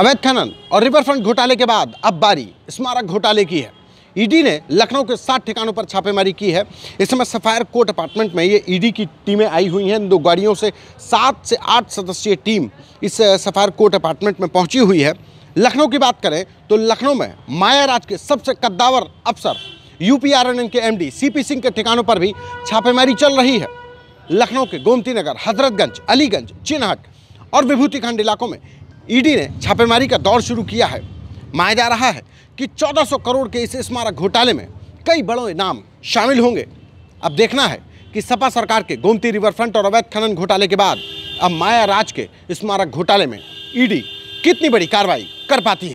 अवैध खनन और रिवर फ्रंट घोटाले के बाद अब बारी स्मारक घोटाले की है ईडी ने लखनऊ के सात ठिकानों पर छापेमारी की है इस समय सफायर कोर्ट अपार्टमेंट में ये ईडी की टीमें आई हुई हैं दो गाड़ियों से सात से आठ सदस्यीय टीम इस सफायर कोर्ट अपार्टमेंट में पहुंची हुई है लखनऊ की बात करें तो लखनऊ में माया राज के सबसे कद्दावर अफसर यूपीआरएनएन के सी पी सिंह के ठिकानों पर भी छापेमारी चल रही है लखनऊ के गोमती नगर हजरतगंज अलीगंज चिनहट और विभूतिखंड इलाकों में ईडी ने छापेमारी का दौर शुरू किया है माना जा रहा है कि 1400 करोड़ के इस स्मारक घोटाले में कई बड़े नाम शामिल होंगे अब देखना है कि सपा सरकार के गोमती रिवर फ्रंट और अवैध खनन घोटाले के बाद अब माया राज के स्मारक घोटाले में ईडी कितनी बड़ी कार्रवाई कर पाती है